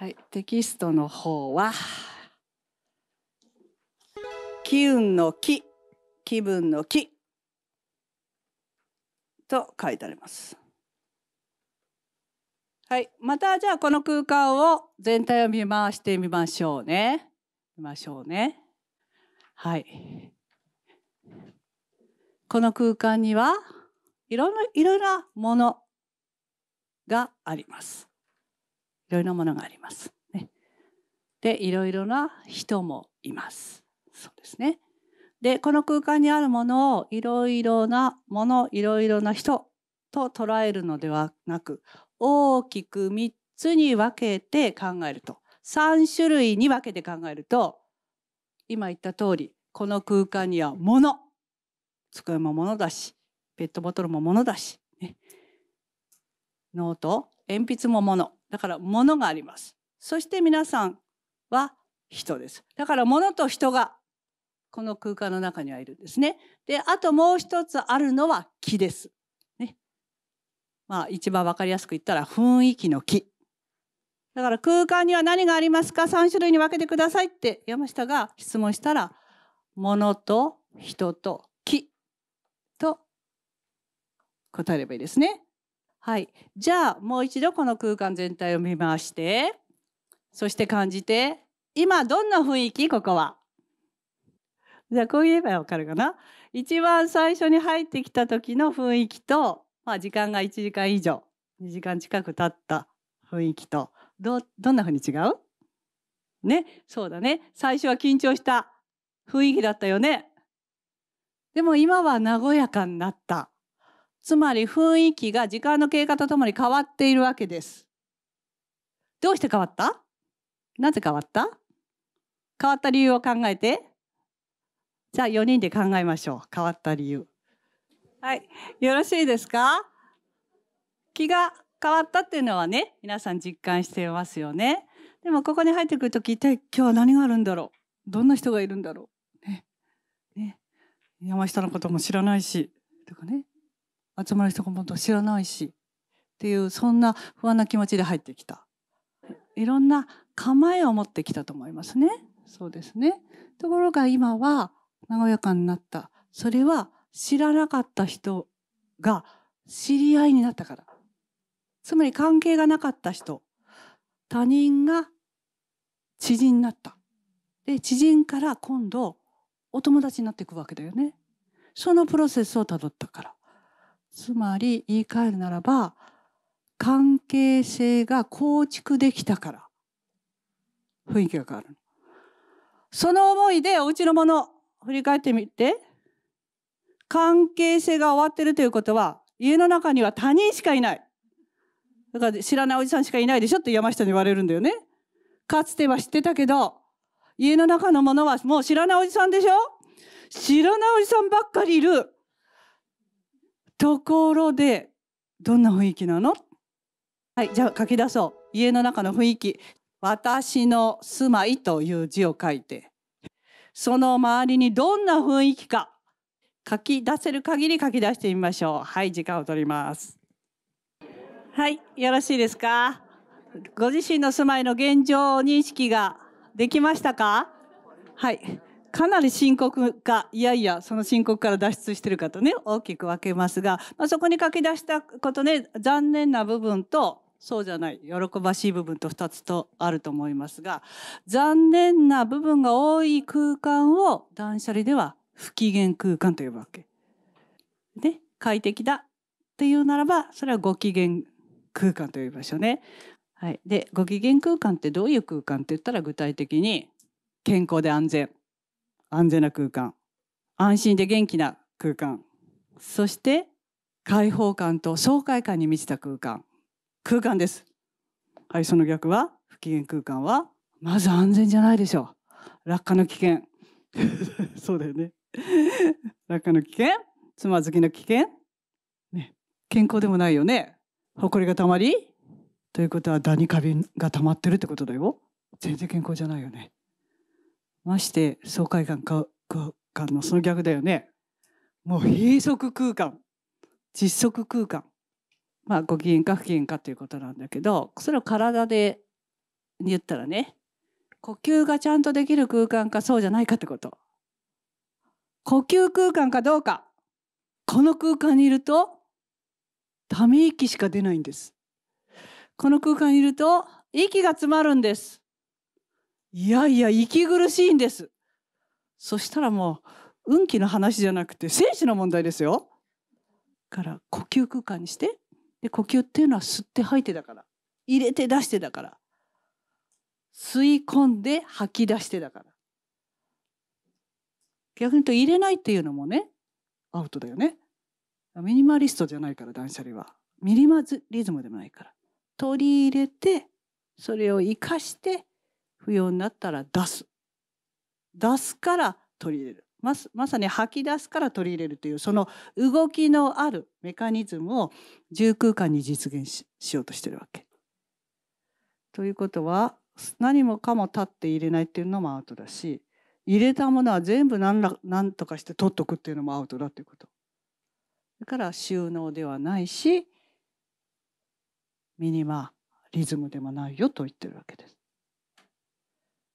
はい、テキストの方は機運の気気分の気と書いてあります。はい、またじゃあこの空間を全体を見回してみましょうね。見ましょうね。はい。この空間にはいろいろいろなものがあります。いろいろなものがあります。ね、でいろいろな人もいます。そうですね。でこの空間にあるものをいろいろなものいろいろな人と捉えるのではなく大きく3つに分けて考えると3種類に分けて考えると今言った通りこの空間にはもの机もものだしペットボトルもものだし、ね、ノート鉛筆もものだから物があります。そして皆さんは人です。だから物と人がこの空間の中にはいるんですね。で、あともう一つあるのは木です。ね。まあ一番わかりやすく言ったら雰囲気の木。だから空間には何がありますか ?3 種類に分けてくださいって山下が質問したら、物と人と木と答えればいいですね。はい、じゃあもう一度この空間全体を見回してそして感じて今どんな雰囲気ここはじゃあこう言えばわかるかな一番最初に入ってきた時の雰囲気と、まあ、時間が1時間以上2時間近く経った雰囲気とどどんなふうに違うねそうだね最初は緊張した雰囲気だったよねでも今は和やかになったつまり雰囲気が時間の経過とともに変わっているわけです。どうして変わったなぜ変わった変わった理由を考えてじゃあ4人で考えましょう変わった理由はいよろしいですか気が変わったっていうのはね皆さん実感してますよねでもここに入ってくると一体今日は何があるんだろうどんな人がいるんだろうねね山下のことも知らないしとかね集まる人がも知らないしっていうそんな不安な気持ちで入ってきたいろんな構えを持ってきたと思いますねそうですねところが今は和やかになったそれは知らなかった人が知り合いになったからつまり関係がなかった人他人が知人になったで知人から今度お友達になっていくわけだよねそのプロセスをたどったからつまり言い換えるならば関係性が構築できたから雰囲気が変わるその思いでおうちのもの振り返ってみて関係性が終わってるということは家の中には他人しかいないだから知らないおじさんしかいないでしょって山下に言われるんだよねかつては知ってたけど家の中のものはもう知らないおじさんでしょ知らないおじさんばっかりいるところでどんな雰囲気なのはいじゃあ書き出そう家の中の雰囲気「私の住まい」という字を書いてその周りにどんな雰囲気か書き出せる限り書き出してみましょうはい時間を取りますはいよろしいですかご自身の住まいの現状認識ができましたかはいかなり深刻かいやいやその深刻から脱出してるかとね大きく分けますが、まあ、そこに書き出したことね残念な部分とそうじゃない喜ばしい部分と2つとあると思いますが残念な部分が多い空間を断捨離では不機嫌空間と呼ぶわけ。で快適だっていうならばそれはご機嫌空間と呼びましょうね。はい、でご機嫌空間ってどういう空間って言ったら具体的に健康で安全安全な空間安心で元気な空間そして開放感と爽快感に満ちた空間空間ですはいその逆は不機嫌空間はまず安全じゃないでしょう落下の危険 そうだよね落下の危険つまずきの危険、ね、健康でもないよね埃がたまりということはダニカビがたまってるってことだよ全然健康じゃないよねまして爽快感か空間のその逆だよねもう閉塞空間窒息空間まあご機嫌か不機嫌かということなんだけどそれを体で言ったらね呼吸がちゃんとできる空間かそうじゃないかってこと呼吸空間かどうかこの空間にいるとため息しか出ないんですこの空間にいると息が詰まるんですいやいや、息苦しいんです。そしたらもう、運気の話じゃなくて、精子の問題ですよ。から、呼吸空間にして。で、呼吸っていうのは吸って吐いてだから。入れて出してだから。吸い込んで吐き出してだから。逆に言うと入れないっていうのもね、アウトだよね。ミニマリストじゃないから、断捨離は。ミニマリズムでもないから。取り入れて、それを活かして、不要になったら出す出すから取り入れるままさに吐き出すから取り入れるというその動きのあるメカニズムを重空間に実現しようとしてるわけ。ということは何もかも立って入れないっていうのもアウトだし入れたものは全部何ら何とかして取っとくっていうのもアウトだということ。だから収納ではないしミニマリズムでもないよと言ってるわけです。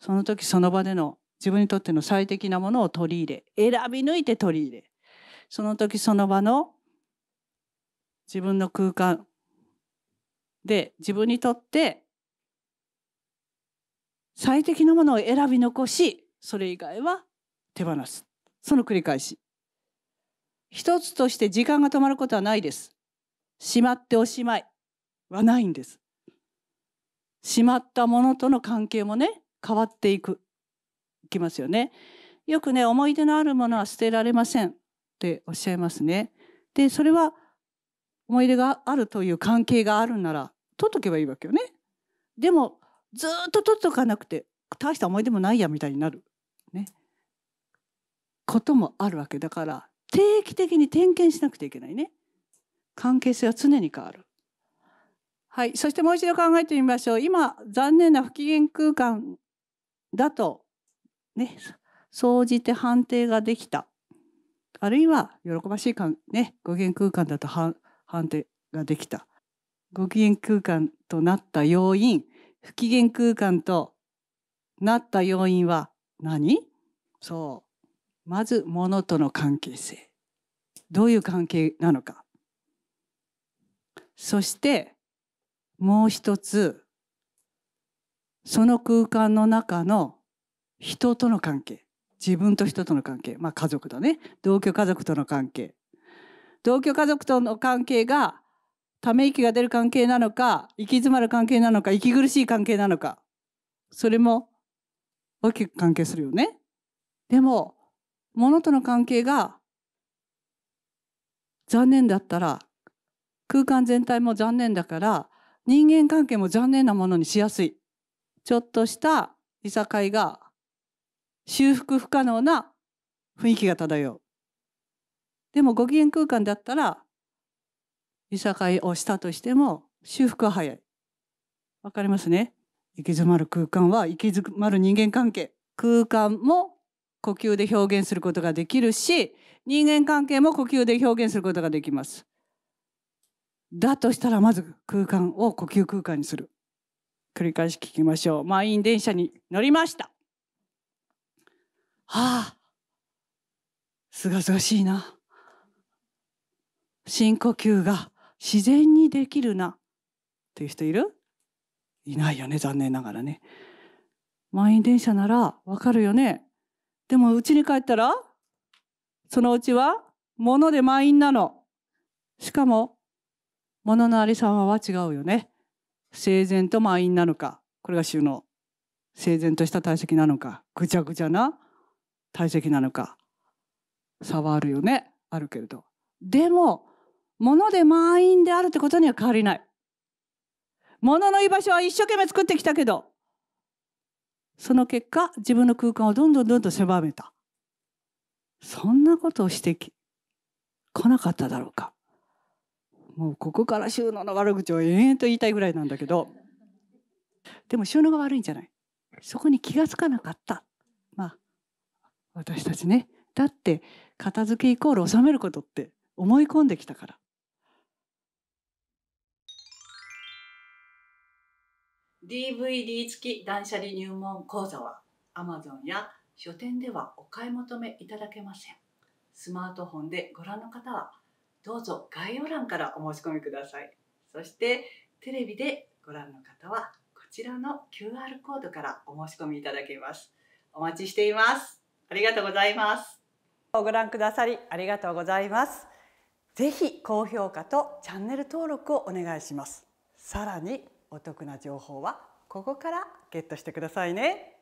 その時その場での自分にとっての最適なものを取り入れ選び抜いて取り入れその時その場の自分の空間で自分にとって最適なものを選び残しそれ以外は手放すその繰り返し一つとして時間が止まることはないですしまっておしまいはないんですしまったものとの関係もね変わっていくきますよね。よくね思い出のあるものは捨てられませんっておっしゃいますね。でそれは思い出があるという関係があるなら取っとけばいいわけよね。でもずっと取っとかなくて大した思い出もないやみたいになる、ね、こともあるわけだから定期的に点検しなくてはいけないね。関係性は常に変わる。はい。そしてもう一度考えてみましょう。今、残念な不機嫌空間だと、ね、総じて判定ができた。あるいは、喜ばしいんね、語源空間だと判定ができた。ご機嫌空間となった要因、不機嫌空間となった要因は何そう。まず、物との関係性。どういう関係なのか。そして、もう一つ、その空間の中の人との関係自分と人との関係、まあ、家族だね同居家族との関係同居家族との関係がため息が出る関係なのか行き詰まる関係なのか息苦しい関係なのかそれも大きく関係するよね。でも物との関係が残念だったら空間全体も残念だから人間関係も残念なものにしやすい。ちょっとしたいさかいが修復不可能な雰囲気が漂う。でもご機嫌空間だったらいさかいをしたとしても修復は早い。わかりますね行き詰まる空間は行き詰まる人間関係。空間も呼吸で表現することができるし人間関係も呼吸で表現することができます。だとしたらまず空間を呼吸空間にする。繰り返し聞きましょう。満員電車に乗りました。はあ、すがすがしいな。深呼吸が自然にできるな。っていう人いるいないよね、残念ながらね。満員電車ならわかるよね。でも家に帰ったら、そのうちは物で満員なの。しかも、物のありさまは違うよね。整然と満員なのかこれが主の整然とした体積なのかぐちゃぐちゃな体積なのか差はあるよねあるけれどでも物で満員であるってことには変わりない物の居場所は一生懸命作ってきたけどその結果自分の空間をどんどんどんどん狭めたそんなことをしてき来なかっただろうかもうここから収納の悪口を延々と言いたいぐらいなんだけどでも収納が悪いんじゃないそこに気が付かなかったまあ私たちねだって片付けイコール収めることって思い込んできたから。DVD 付き断捨離入門講座は Amazon や書店ではお買い求めいただけません。スマートフォンでご覧の方はどうぞ概要欄からお申し込みくださいそしてテレビでご覧の方はこちらの QR コードからお申し込みいただけますお待ちしていますありがとうございますご覧くださりありがとうございますぜひ高評価とチャンネル登録をお願いしますさらにお得な情報はここからゲットしてくださいね